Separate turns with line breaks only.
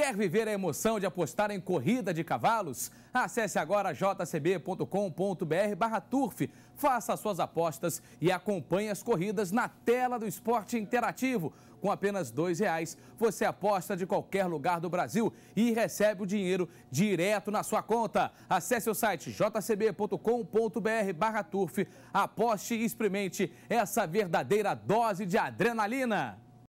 Quer viver a emoção de apostar em corrida de cavalos? Acesse agora jcb.com.br turf, faça suas apostas e acompanhe as corridas na tela do esporte interativo. Com apenas R$ reais, você aposta de qualquer lugar do Brasil e recebe o dinheiro direto na sua conta. Acesse o site jcb.com.br turf, aposte e experimente essa verdadeira dose de adrenalina.